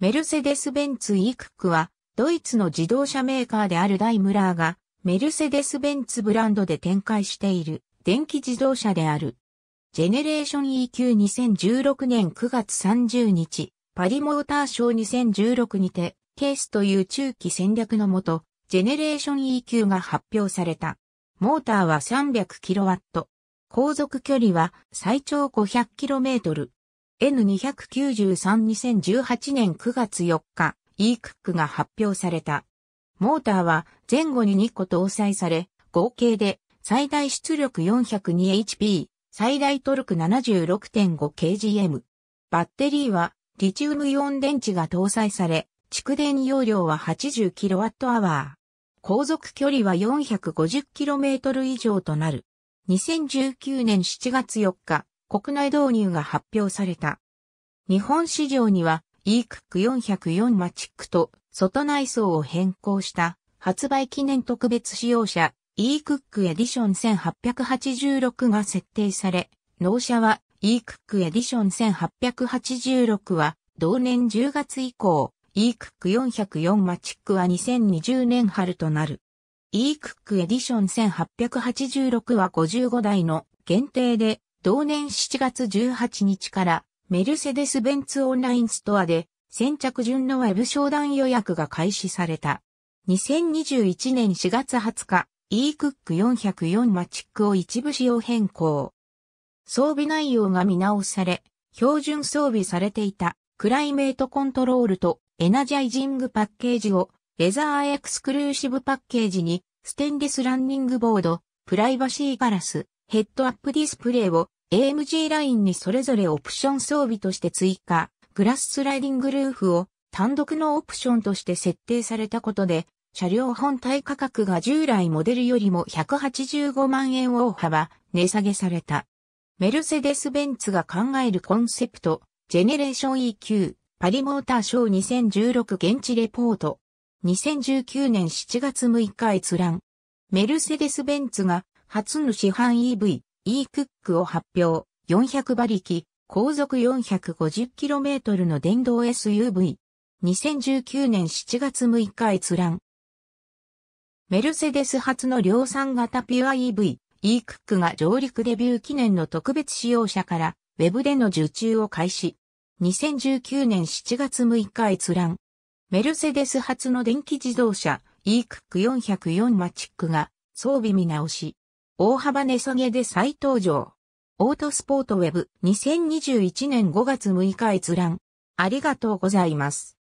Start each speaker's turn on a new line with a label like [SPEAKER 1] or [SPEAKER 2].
[SPEAKER 1] メルセデス・ベンツ・イクックは、ドイツの自動車メーカーであるダイムラーが、メルセデス・ベンツブランドで展開している、電気自動車である。ジェネレーション EQ2016 年9月30日、パリモーターショー2016にて、ケースという中期戦略のもと、ジェネレーション EQ が発表された。モーターは 300kW。航続距離は最長 500km。N2932018 年9月4日、E クックが発表された。モーターは前後に2個搭載され、合計で最大出力 402HP、最大トルク 76.5kgm。バッテリーはリチウムイオン電池が搭載され、蓄電容量は 80kWh。航続距離は 450km 以上となる。2019年7月4日、国内導入が発表された。日本市場には e クック404マチックと外内装を変更した発売記念特別使用車 e クックエディション1886が設定され、納車は e クックエディション1886は同年10月以降 e クック404マチックは2020年春となる。e クックエディション1886は55台の限定で同年7月18日からメルセデス・ベンツオンラインストアで先着順のウェブ商談予約が開始された。2021年4月20日、e クック4 0 4マチックを一部仕様変更。装備内容が見直され、標準装備されていたクライメートコントロールとエナジャイジングパッケージをレザーエクスクルーシブパッケージにステンレスランニングボード、プライバシーガラス、ヘッドアップディスプレイを AMG ラインにそれぞれオプション装備として追加、グラススライディングルーフを単独のオプションとして設定されたことで、車両本体価格が従来モデルよりも185万円大幅値下げされた。メルセデス・ベンツが考えるコンセプト、ジェネレーション EQ、パリモーターショー2016現地レポート。2019年7月6日閲覧。メルセデス・ベンツが初の市販 EV、E クックを発表、400馬力、航続 450km の電動 SUV。2019年7月6日閲覧。メルセデス初の量産型ピュア EV、E クックが上陸デビュー記念の特別使用者から、ウェブでの受注を開始。2019年7月6日閲覧。メルセデス初の電気自動車、E クック404マチックが装備見直し。大幅値下げで再登場。オートスポートウェブ2021年5月6日閲覧。ありがとうございます。